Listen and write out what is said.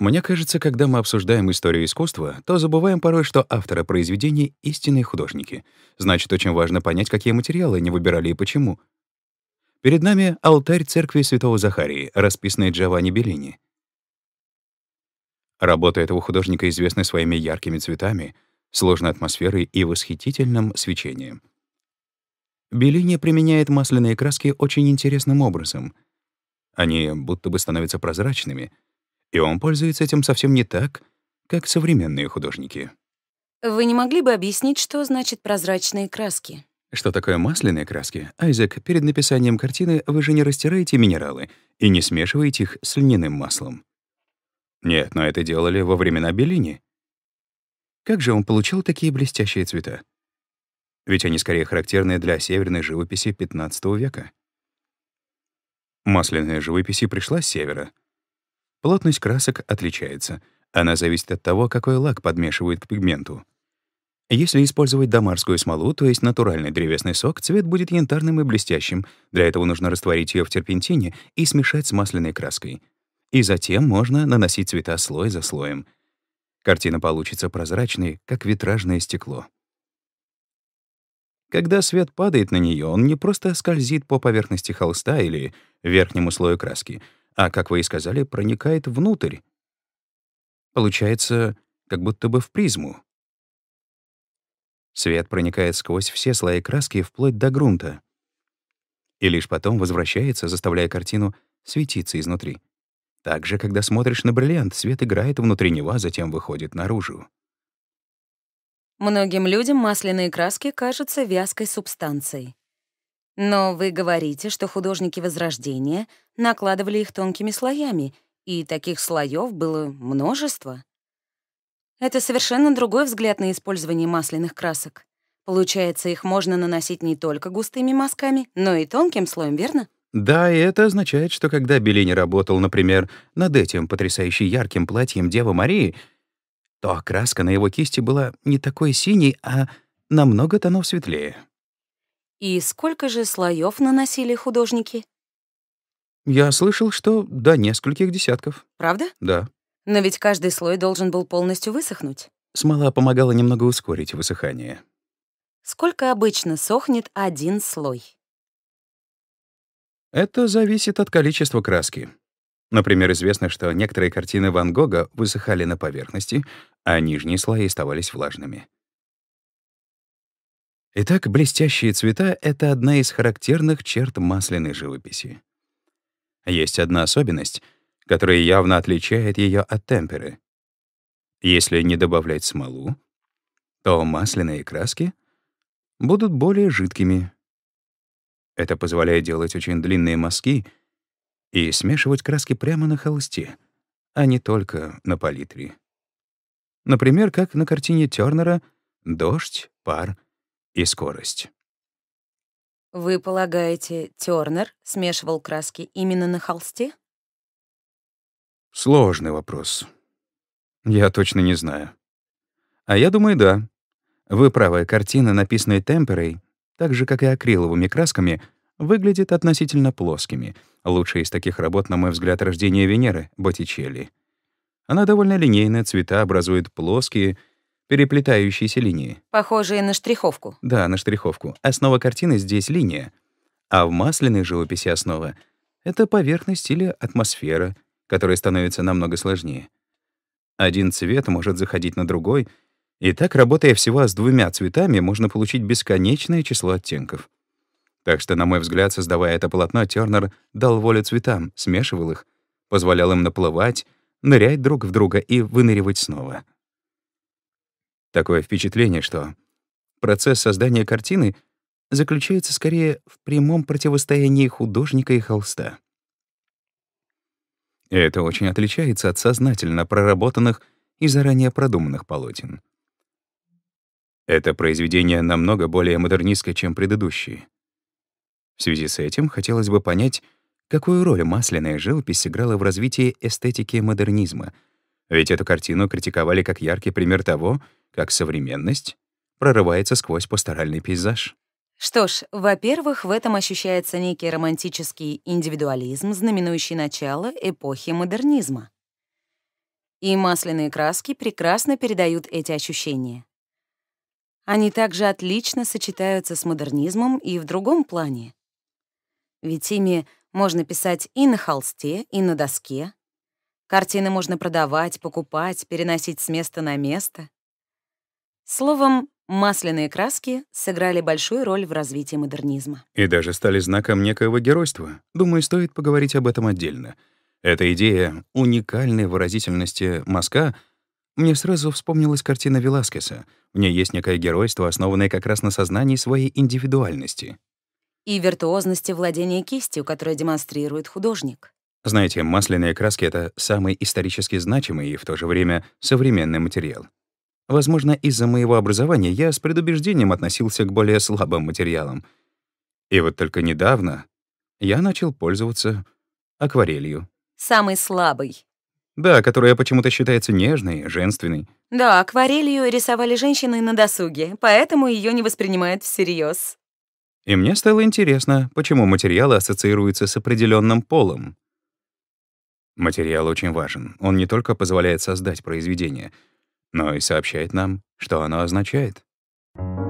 Мне кажется, когда мы обсуждаем историю искусства, то забываем порой, что авторы произведений — истинные художники. Значит, очень важно понять, какие материалы они выбирали и почему. Перед нами алтарь церкви святого Захарии, расписанный Джованни Беллини. Работа этого художника известна своими яркими цветами, сложной атмосферой и восхитительным свечением. Беллини применяет масляные краски очень интересным образом. Они будто бы становятся прозрачными — и он пользуется этим совсем не так, как современные художники. Вы не могли бы объяснить, что значит прозрачные краски? Что такое масляные краски? Айзек, перед написанием картины вы же не растираете минералы и не смешиваете их с льняным маслом. Нет, но это делали во времена Беллини. Как же он получил такие блестящие цвета? Ведь они скорее характерны для северной живописи XV века. Масляная живописи пришла с севера, Плотность красок отличается. Она зависит от того, какой лак подмешивают к пигменту. Если использовать дамарскую смолу, то есть натуральный древесный сок, цвет будет янтарным и блестящим. Для этого нужно растворить ее в терпентине и смешать с масляной краской. И затем можно наносить цвета слой за слоем. Картина получится прозрачной, как витражное стекло. Когда свет падает на нее, он не просто скользит по поверхности холста или верхнему слою краски — а, как вы и сказали, проникает внутрь. Получается, как будто бы в призму. Свет проникает сквозь все слои краски вплоть до грунта и лишь потом возвращается, заставляя картину светиться изнутри. Также, когда смотришь на бриллиант, свет играет внутри него, а затем выходит наружу. Многим людям масляные краски кажутся вязкой субстанцией. Но вы говорите, что художники Возрождения накладывали их тонкими слоями, и таких слоев было множество. Это совершенно другой взгляд на использование масляных красок. Получается, их можно наносить не только густыми мазками, но и тонким слоем, верно? Да, и это означает, что когда Беллини работал, например, над этим потрясающе ярким платьем Девы Марии, то краска на его кисти была не такой синей, а намного тонов светлее. И сколько же слоев наносили художники? Я слышал, что до нескольких десятков. Правда? Да. Но ведь каждый слой должен был полностью высохнуть. Смола помогала немного ускорить высыхание. Сколько обычно сохнет один слой? Это зависит от количества краски. Например, известно, что некоторые картины Ван Гога высыхали на поверхности, а нижние слои оставались влажными. Итак, блестящие цвета — это одна из характерных черт масляной живописи. Есть одна особенность, которая явно отличает ее от темперы. Если не добавлять смолу, то масляные краски будут более жидкими. Это позволяет делать очень длинные мазки и смешивать краски прямо на холсте, а не только на палитре. Например, как на картине Тёрнера «Дождь, пар, и скорость. Вы полагаете, Тёрнер смешивал краски именно на холсте? Сложный вопрос. Я точно не знаю. А я думаю, да. Вы правы, картина, написанная темперой, так же, как и акриловыми красками, выглядит относительно плоскими. Лучшая из таких работ, на мой взгляд, «Рождение Венеры» Боттичелли. Она довольно линейная, цвета образуют плоские — переплетающиеся линии. Похожие на штриховку. Да, на штриховку. Основа картины здесь — линия. А в масляной живописи основа — это поверхность или атмосфера, которая становится намного сложнее. Один цвет может заходить на другой, и так, работая всего с двумя цветами, можно получить бесконечное число оттенков. Так что, на мой взгляд, создавая это полотно, Тернер дал волю цветам, смешивал их, позволял им наплывать, нырять друг в друга и выныривать снова. Такое впечатление, что процесс создания картины заключается скорее в прямом противостоянии художника и холста. это очень отличается от сознательно проработанных и заранее продуманных полотен. Это произведение намного более модернистское, чем предыдущие. В связи с этим хотелось бы понять, какую роль масляная живопись сыграла в развитии эстетики модернизма — ведь эту картину критиковали как яркий пример того, как современность прорывается сквозь пасторальный пейзаж. Что ж, во-первых, в этом ощущается некий романтический индивидуализм, знаменующий начало эпохи модернизма. И масляные краски прекрасно передают эти ощущения. Они также отлично сочетаются с модернизмом и в другом плане. Ведь ими можно писать и на холсте, и на доске, Картины можно продавать, покупать, переносить с места на место. Словом, масляные краски сыграли большую роль в развитии модернизма. И даже стали знаком некоего геройства. Думаю, стоит поговорить об этом отдельно. Эта идея уникальной выразительности мазка мне сразу вспомнилась картина Веласкеса. В ней есть некое геройство, основанное как раз на сознании своей индивидуальности. И виртуозности владения кистью, которое демонстрирует художник. Знаете, масляные краски — это самый исторически значимый и в то же время современный материал. Возможно, из-за моего образования я с предубеждением относился к более слабым материалам. И вот только недавно я начал пользоваться акварелью. Самый слабый. Да, которая почему-то считается нежной, женственной. Да, акварелью рисовали женщины на досуге, поэтому ее не воспринимают всерьез. И мне стало интересно, почему материалы ассоциируются с определенным полом. Материал очень важен. Он не только позволяет создать произведение, но и сообщает нам, что оно означает. Thank you